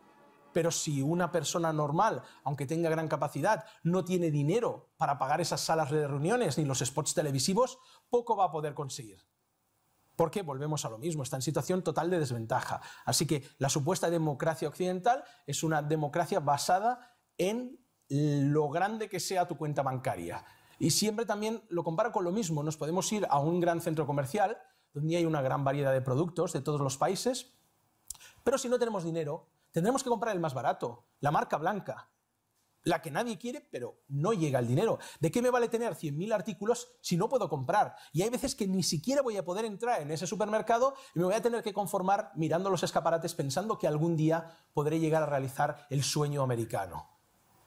S2: Pero si una persona normal, aunque tenga gran capacidad, no tiene dinero para pagar esas salas de reuniones ni los spots televisivos, poco va a poder conseguir. Porque volvemos a lo mismo, está en situación total de desventaja. Así que la supuesta democracia occidental es una democracia basada en lo grande que sea tu cuenta bancaria y siempre también lo comparo con lo mismo. Nos podemos ir a un gran centro comercial donde hay una gran variedad de productos de todos los países, pero si no tenemos dinero, tendremos que comprar el más barato, la marca blanca, la que nadie quiere, pero no llega el dinero. ¿De qué me vale tener 100.000 artículos si no puedo comprar? Y hay veces que ni siquiera voy a poder entrar en ese supermercado y me voy a tener que conformar mirando los escaparates pensando que algún día podré llegar a realizar el sueño americano.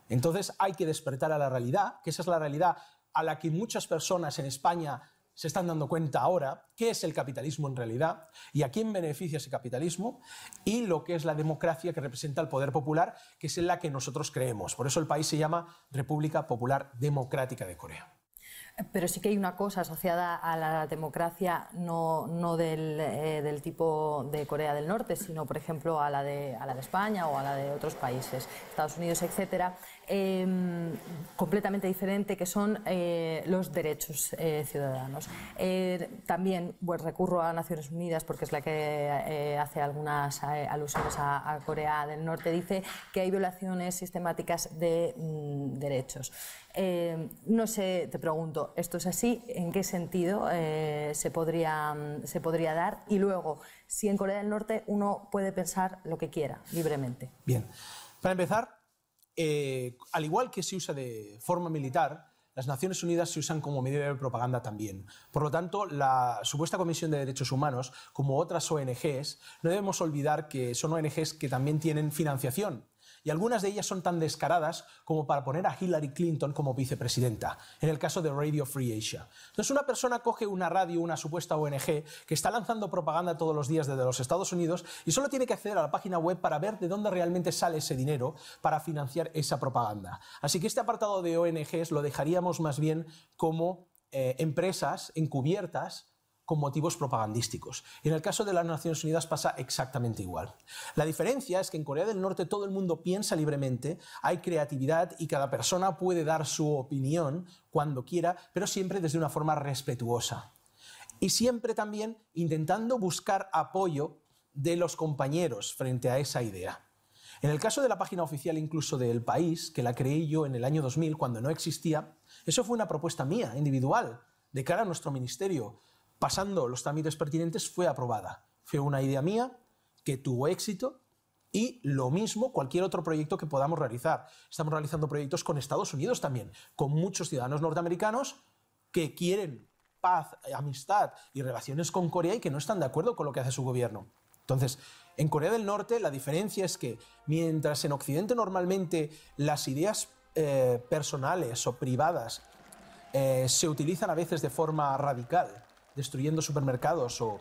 S2: Entonces hay que despertar a la realidad, que esa es la realidad a la que muchas personas en España se están dando cuenta ahora, qué es el capitalismo en realidad y a quién beneficia ese capitalismo, y lo que es la democracia que representa el poder popular, que es en la que nosotros creemos. Por eso el país se llama República Popular Democrática de Corea.
S1: Pero sí que hay una cosa asociada a la democracia, no, eh, del, tipo de Corea del Norte, sino, por ejemplo, a la, de, a la de España o a la de otros países, Estados Unidos, etcétera, Em, completamente diferente, que son eh, los derechos eh, ciudadanos. Eh, también pues, recurro a Naciones Unidas, porque es la que hace algunas alusiones a, Corea del Norte, dice que hay violaciones sistemáticas de mm, derechos. Em, no sé, te pregunto, ¿esto es así? ¿En qué sentido se, podría, mm, se podría dar? Y luego, si en Corea del Norte uno puede pensar lo que quiera libremente.
S2: Bien. Para empezar, eh, al igual que se usa de forma militar, las Naciones Unidas se usan como medio de propaganda también. Por lo tanto, la supuesta Comisión de Derechos Humanos, como otras ONGs, no debemos olvidar que son ONGs que también tienen financiación y algunas de ellas son tan descaradas como para poner a Hillary Clinton como vicepresidenta, en el caso de Radio Free Asia. Entonces una persona coge una radio, una supuesta ONG, que está lanzando propaganda todos los días desde los Estados Unidos y solo tiene que acceder a la página web para ver de dónde realmente sale ese dinero para financiar esa propaganda. Así que este apartado de ONGs lo dejaríamos más bien como eh, empresas encubiertas con motivos propagandísticos. Y en el caso de las Naciones Unidas pasa exactamente igual. La diferencia es que en Corea del Norte todo el mundo piensa libremente, hay creatividad y cada persona puede dar su opinión cuando quiera, pero siempre desde una forma respetuosa. Y siempre también intentando buscar apoyo de los compañeros frente a esa idea. En el caso de la página oficial incluso de El país, que la creé yo en el año 2000 cuando no existía, eso fue una propuesta mía, individual, de cara a nuestro ministerio pasando los trámites pertinentes, fue aprobada. Fue una idea mía que tuvo éxito y lo mismo cualquier otro proyecto que podamos realizar. Estamos realizando proyectos con Estados Unidos también, con muchos ciudadanos norteamericanos que quieren paz, amistad y relaciones con Corea y que no están de acuerdo con lo que hace su gobierno. Entonces, en Corea del Norte la diferencia es que mientras en Occidente normalmente las ideas eh, personales o privadas eh, se utilizan a veces de forma radical destruyendo supermercados o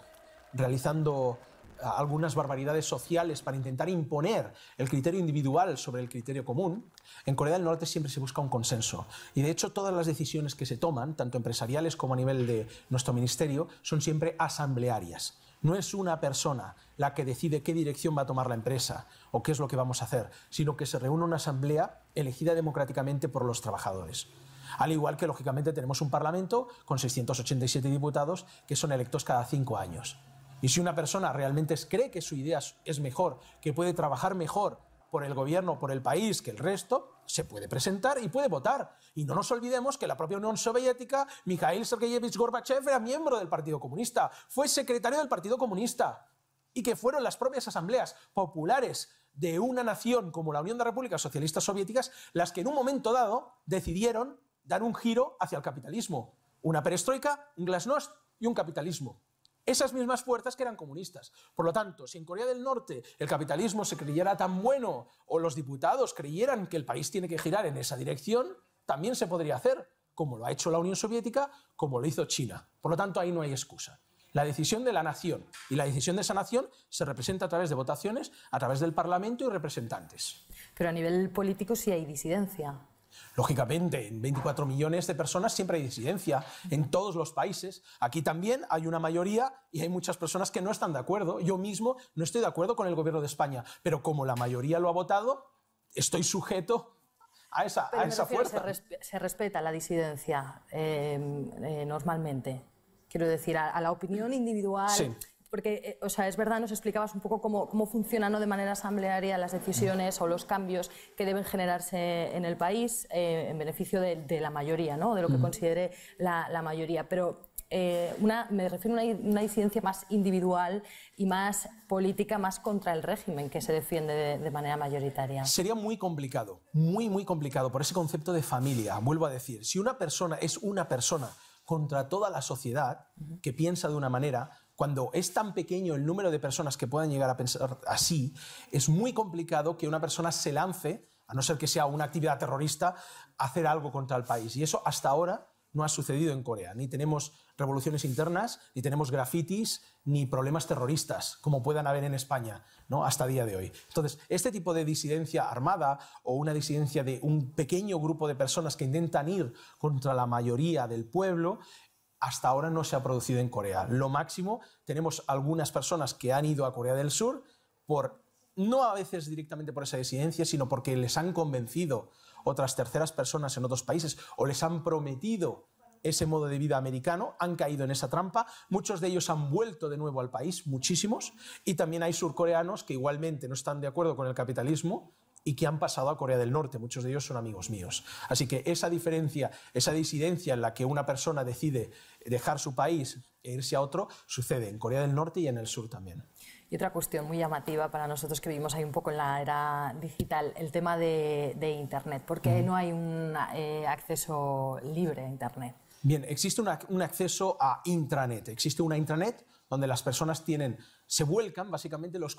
S2: realizando eh, algunas barbaridades sociales para intentar imponer el criterio individual sobre el criterio común, en Corea del Norte siempre se busca un consenso. Y de hecho todas las decisiones que se toman, tanto empresariales como a nivel de nuestro ministerio, son siempre asamblearias. No es una persona la que decide qué dirección va a tomar la empresa o qué es lo que vamos a hacer, sino que se reúne una asamblea elegida democráticamente por los trabajadores. Al igual que, lógicamente, tenemos un Parlamento con 687 diputados que son electos cada cinco años. Y si una persona realmente cree que su idea es mejor, que puede trabajar mejor por el gobierno, por el país, que el resto, se puede presentar y puede votar. Y no nos olvidemos que la propia Unión Soviética, Mikhail Sergeyevich Gorbachev era miembro del Partido Comunista, fue secretario del Partido Comunista. Y que fueron las propias asambleas populares de una nación como la Unión de Repúblicas Socialistas Soviéticas las que en un momento dado decidieron dar un giro hacia el capitalismo. Una perestroika, un glasnost y un capitalismo. Esas mismas fuerzas que eran comunistas. Por lo tanto, si en Corea del Norte el capitalismo se creyera tan bueno o los diputados creyeran que el país tiene que girar en esa dirección, también se podría hacer, como lo ha hecho la Unión Soviética, como lo hizo China. Por lo tanto, ahí no hay excusa. La decisión de la nación y la decisión de esa nación se representa a través de votaciones, a través del Parlamento y representantes.
S1: Pero a nivel político sí hay disidencia.
S2: Lógicamente, en 24 millones de personas siempre hay disidencia, en todos los países. Aquí también hay una mayoría y hay muchas personas que no están de acuerdo. Yo mismo no estoy de acuerdo con el gobierno de España, pero como la mayoría lo ha votado, estoy sujeto a esa, a esa fuerza.
S1: Se, respeta la disidencia eh, eh, normalmente. Quiero decir, a, la opinión individual. Porque, eh, o sea, es verdad, nos explicabas un poco cómo, funcionan de manera asamblearia las decisiones o los cambios que deben generarse en el país eh, en beneficio de, la mayoría, ¿no? de lo que mm. considere la, mayoría. Pero eh, me refiero a una, incidencia más individual y más política, más contra el régimen que se defiende de manera mayoritaria. Sería
S2: muy complicado, muy, muy complicado, por ese concepto de familia. Vuelvo a decir, si una persona es una persona contra toda la sociedad que piensa de una manera, cuando es tan pequeño el número de personas que puedan llegar a pensar así, es muy complicado que una persona se lance, a no ser que sea una actividad terrorista, a hacer algo contra el país. Y eso hasta ahora no ha sucedido en Corea. Ni tenemos revoluciones internas, ni tenemos grafitis, ni problemas terroristas, como puedan haber en España, ¿no? hasta día de hoy. Entonces, este tipo de disidencia armada o una disidencia de un pequeño grupo de personas que intentan ir contra la mayoría del pueblo hasta ahora no se ha producido en Corea. Lo máximo, tenemos algunas personas que han ido a Corea del Sur por, no a veces directamente por esa disidencia, sino porque les han convencido otras terceras personas en otros países o les han prometido ese modo de vida americano, han caído en esa trampa, muchos de ellos han vuelto de nuevo al país, muchísimos, y también hay surcoreanos que igualmente no están de acuerdo con el capitalismo, y que han pasado a Corea del Norte. Muchos de ellos son amigos míos. Así que esa diferencia, esa disidencia en la que una persona decide dejar su país e irse a otro, sucede en Corea del Norte y en el sur también.
S1: Y otra cuestión muy llamativa para nosotros que vivimos ahí un poco en la era digital, el tema de, Internet, ¿Por qué no hay un eh, acceso libre a Internet.
S2: Bien, existe un acceso a intranet. Existe una intranet donde las personas tienen, se vuelcan básicamente los,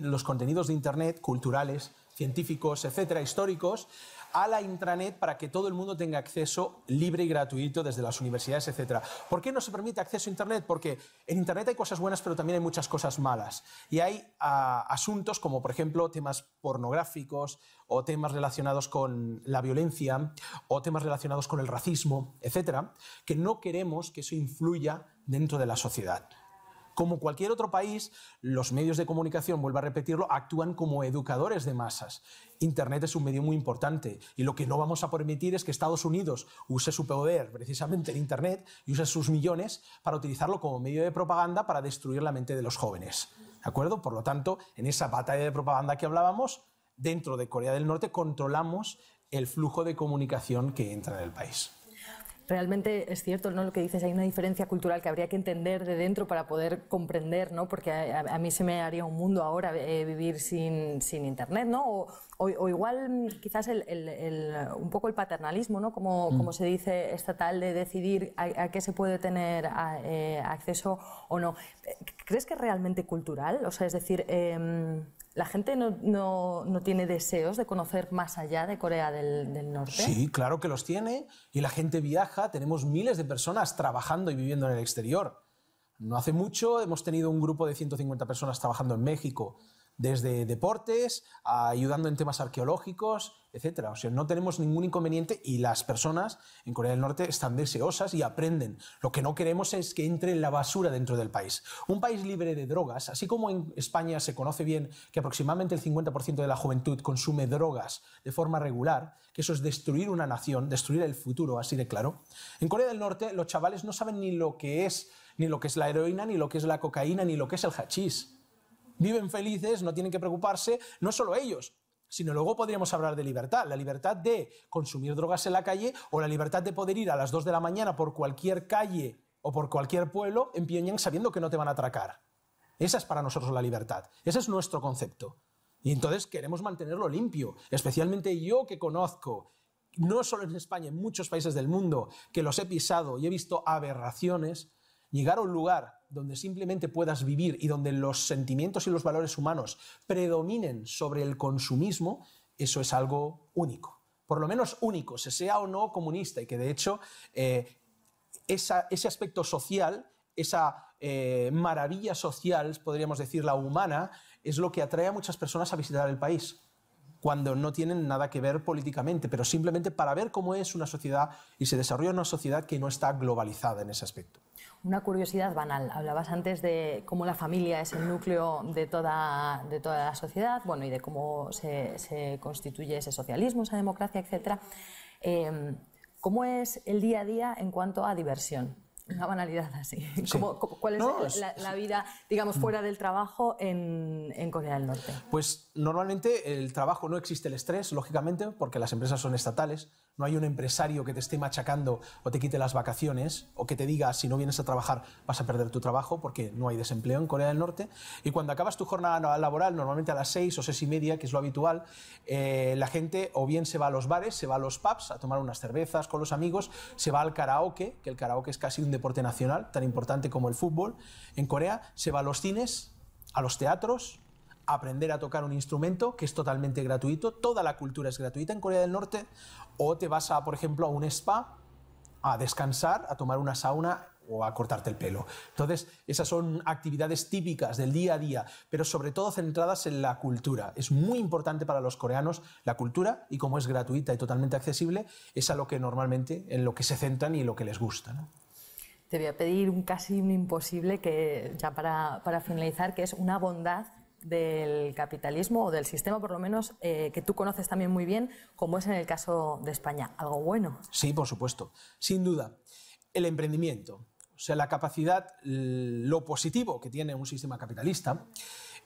S2: los contenidos de Internet, culturales, científicos, etcétera, históricos, a la intranet para que todo el mundo tenga acceso libre y gratuito desde las universidades, etcétera. ¿Por qué no se permite acceso a internet? Porque en internet hay cosas buenas, pero también hay muchas cosas malas. Y hay ah, asuntos como, por ejemplo, temas pornográficos o temas relacionados con la violencia o temas relacionados con el racismo, etcétera, que no queremos que eso influya dentro de la sociedad. Como cualquier otro país, los medios de comunicación, vuelvo a repetirlo, actúan como educadores de masas. Internet es un medio muy importante y lo que no vamos a permitir es que Estados Unidos use su poder, precisamente el Internet, y use sus millones para utilizarlo como medio de propaganda para destruir la mente de los jóvenes. ¿De acuerdo? Por lo tanto, en esa batalla de propaganda que hablábamos, dentro de Corea del Norte controlamos el flujo de comunicación que entra en el país
S1: realmente es cierto ¿no? lo que dices, hay una diferencia cultural que habría que entender de dentro para poder comprender, ¿no? porque a, mí se me haría un mundo ahora eh, vivir sin, Internet, ¿no? o, igual mm, quizás el, el, el, un poco el paternalismo, ¿no? como, mm. como se dice estatal, de decidir a, qué se puede tener eh, acceso o no. Eh, ¿Crees que es realmente cultural? O sea, es decir... Em, la gente no, tiene deseos de conocer más allá de Corea del, del, Norte. Sí,
S2: claro que los tiene. Y la gente viaja. Tenemos miles de personas trabajando y viviendo en el exterior. No hace mucho hemos tenido un grupo de 150 personas trabajando en México desde deportes, ayudando en temas arqueológicos, etcétera. O sea, no tenemos ningún inconveniente y las personas en Corea del Norte están deseosas y aprenden. Lo que no queremos es que entre la basura dentro del país. Un país libre de drogas, así como en España se conoce bien que aproximadamente el 50% de la juventud consume drogas de forma regular, que eso es destruir una nación, destruir el futuro, así de claro. En Corea del Norte los chavales no saben ni lo que es ni lo que es la heroína, ni lo que es la cocaína, ni lo que es el hachís viven felices, no tienen que preocuparse, no solo ellos, sino luego podríamos hablar de libertad, la libertad de consumir drogas en la calle o la libertad de poder ir a las 2 de la mañana por cualquier calle o por cualquier pueblo en Pyongyang sabiendo que no te van a atracar. Esa es para nosotros la libertad, ese es nuestro concepto. Y entonces queremos mantenerlo limpio, especialmente yo que conozco, no solo en España, en muchos países del mundo, que los he pisado y he visto aberraciones, llegar a un lugar donde simplemente puedas vivir y donde los sentimientos y los valores humanos predominen sobre el consumismo, eso es algo único. Por lo menos único, se sea o no comunista, y que de hecho eh, ese aspecto social, esa eh, maravilla social, podríamos decir la humana, es lo que atrae a muchas personas a visitar el país cuando no tienen nada que ver políticamente, pero simplemente para ver cómo es una sociedad y se desarrolla una sociedad que no está globalizada en ese aspecto.
S1: Una curiosidad banal. Hablabas antes de cómo la familia es el núcleo de toda, de toda la sociedad, bueno, y de cómo se, constituye ese socialismo, esa democracia, etc. Em, ¿Cómo es el día a día en cuanto a diversión? Una banalidad así. cuál es la, vida, digamos, fuera del trabajo en, en, Corea del Norte?
S2: Pues normalmente el trabajo no existe el estrés, lógicamente, porque las empresas son estatales, no hay un empresario que te esté machacando o te quite las vacaciones o que te diga si no vienes a trabajar vas a perder tu trabajo porque no hay desempleo en Corea del Norte. Y cuando acabas tu jornada laboral, normalmente a las seis o seis y media, que es lo habitual, eh, la gente o bien se va a los bares, se va a los pubs a tomar unas cervezas con los amigos, se va al karaoke, que el karaoke es casi un deporte nacional, tan importante como el fútbol en Corea, se va a los cines, a los teatros, aprender a tocar un instrumento que es totalmente gratuito, toda la cultura es gratuita en Corea del Norte, o te vas a, por ejemplo, a un spa a descansar, a tomar una sauna o a cortarte el pelo. Entonces, esas son actividades típicas del día a día, pero sobre todo centradas en la cultura. Es muy importante para los coreanos la cultura y como es gratuita y totalmente accesible, es a lo que normalmente en lo que se centran y lo que les gusta.
S1: Te voy a pedir un casi un imposible que ya para, para finalizar, que es una bondad del capitalismo o del sistema, por lo menos, eh, que tú conoces también muy bien, como es en el caso de España. Algo bueno.
S2: Sí, por supuesto. Sin duda, el emprendimiento, o sea, la capacidad, lo positivo que tiene un sistema capitalista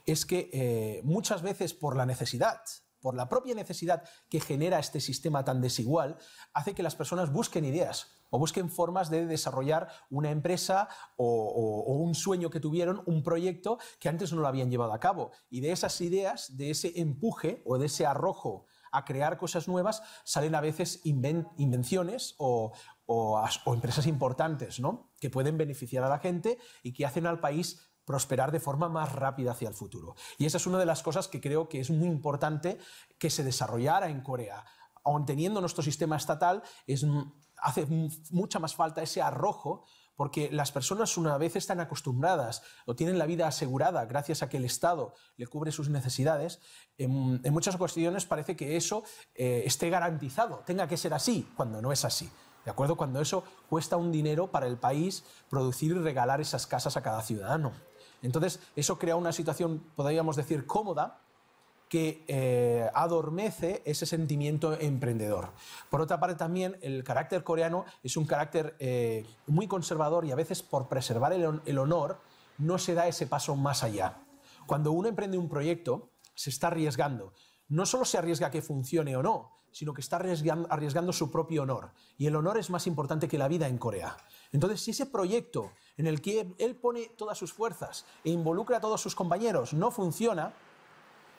S2: es que eh, muchas veces por la necesidad, por la propia necesidad que genera este sistema tan desigual, hace que las personas busquen ideas o busquen formas de desarrollar una empresa o, un sueño que tuvieron, un proyecto que antes no lo habían llevado a cabo. Y de esas ideas, de ese empuje o de ese arrojo a crear cosas nuevas, salen a veces invenciones o, empresas importantes que pueden beneficiar a la gente y que hacen al país prosperar de forma más rápida hacia el futuro. Y esa es una de las cosas que creo que es muy importante que se desarrollara en Corea. Aun teniendo nuestro sistema estatal, es, hace mucha más falta ese arrojo porque las personas una vez están acostumbradas o tienen la vida asegurada gracias a que el Estado le cubre sus necesidades, en, muchas ocasiones parece que eso eh, esté garantizado, tenga que ser así, cuando no es así. ¿De acuerdo? Cuando eso cuesta un dinero para el país producir y regalar esas casas a cada ciudadano. Entonces, eso crea una situación, podríamos decir, cómoda que eh, adormece ese sentimiento emprendedor. Por otra parte, también el carácter coreano es un carácter eh, muy conservador y a veces por preservar el, honor no se da ese paso más allá. Cuando uno emprende un proyecto, se está arriesgando. No solo se arriesga que funcione o no, sino que está arriesgando, su propio honor. Y el honor es más importante que la vida en Corea. Entonces, si ese proyecto en el que él pone todas sus fuerzas e involucra a todos sus compañeros no funciona,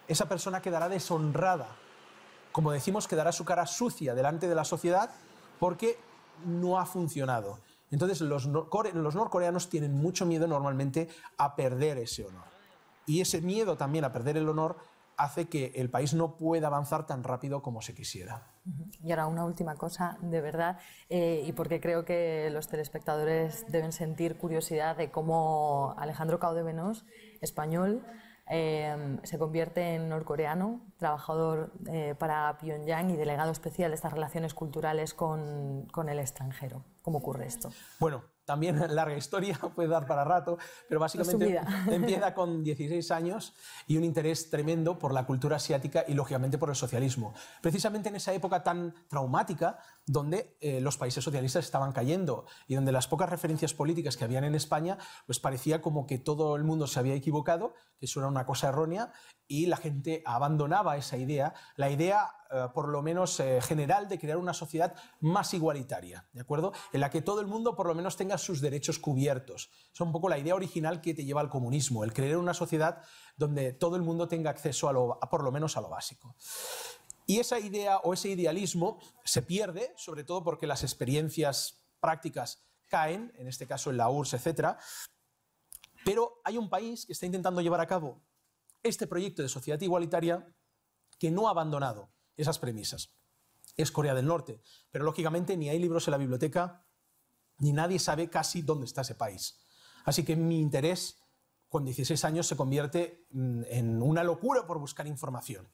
S2: esa persona quedará deshonrada. Como decimos, quedará su cara sucia delante de la sociedad porque no ha funcionado. Entonces, los norcoreanos tienen mucho miedo normalmente a perder ese honor. Y ese miedo también a perder el honor hace que el país no pueda avanzar tan rápido como se quisiera.
S1: Y ahora una última cosa, de verdad, eh, y porque creo que los telespectadores deben sentir curiosidad de cómo Alejandro Caudevenos, español, eh, se convierte en norcoreano, trabajador eh, para Pyongyang y delegado especial de estas relaciones culturales con, con el extranjero. ¿Cómo ocurre esto?
S2: Bueno, también larga historia, puede dar para rato, pero básicamente empieza con 16 años y un interés tremendo por la cultura asiática y lógicamente por el socialismo. Precisamente en esa época tan traumática donde eh, los países socialistas estaban cayendo y donde las pocas referencias políticas que habían en España, pues parecía como que todo el mundo se había equivocado, que eso era una cosa errónea, y la gente abandonaba esa idea, la idea eh, por lo menos eh, general de crear una sociedad más igualitaria, ¿de acuerdo? En la que todo el mundo por lo menos tenga sus derechos cubiertos. Es un poco la idea original que te lleva al comunismo, el crear una sociedad donde todo el mundo tenga acceso por lo menos a lo básico. Y esa idea o ese idealismo se pierde, sobre todo porque las experiencias prácticas caen, en este caso en la URSS, etc. Pero hay un país que está intentando llevar a cabo este proyecto de sociedad igualitaria que no ha abandonado esas premisas. Es Corea del Norte, pero lógicamente ni hay libros en la biblioteca, ni nadie sabe casi dónde está ese país. Así que mi interés con 16 años se convierte mm, en una locura por buscar información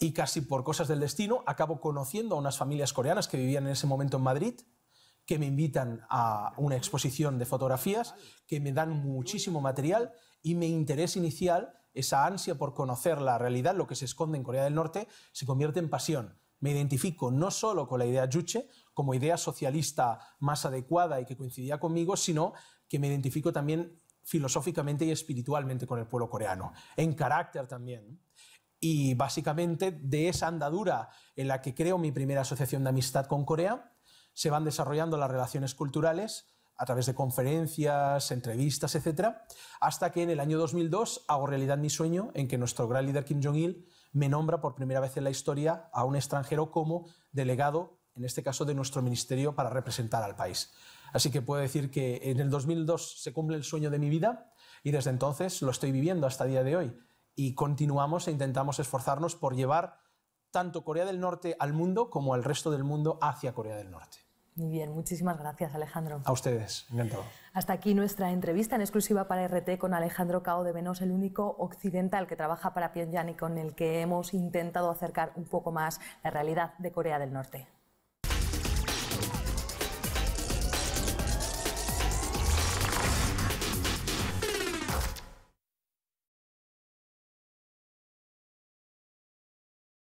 S2: y casi por cosas del destino acabo conociendo a unas familias coreanas que vivían en ese momento en Madrid, que me invitan a una exposición de fotografías, que me dan muchísimo material y mi interés inicial, esa ansia por conocer la realidad, lo que se esconde en Corea del Norte, se convierte en pasión. Me identifico no solo con la idea Juche como idea socialista más adecuada y que coincidía conmigo, sino que me identifico también filosóficamente y espiritualmente con el pueblo coreano, en carácter también. Y básicamente de esa andadura en la que creo mi primera asociación de amistad con Corea, se van desarrollando las relaciones culturales a través de conferencias, entrevistas, etc., hasta que en el año 2002 hago realidad mi sueño en que nuestro gran líder Kim Jong-il me nombra por primera vez en la historia a un extranjero como delegado, en este caso de nuestro ministerio, para representar al país. Así que puedo decir que en el 2002 se cumple el sueño de mi vida y desde entonces lo estoy viviendo hasta el día de hoy y continuamos e intentamos esforzarnos por llevar tanto Corea del Norte al mundo como al resto del mundo hacia Corea del Norte.
S1: Muy bien, muchísimas gracias Alejandro. A
S2: ustedes, encantado.
S1: Hasta aquí nuestra entrevista en exclusiva para RT con Alejandro Cao de Venos, el único occidental que trabaja para Pyongyang y con el que hemos intentado acercar un poco más la realidad de Corea del Norte.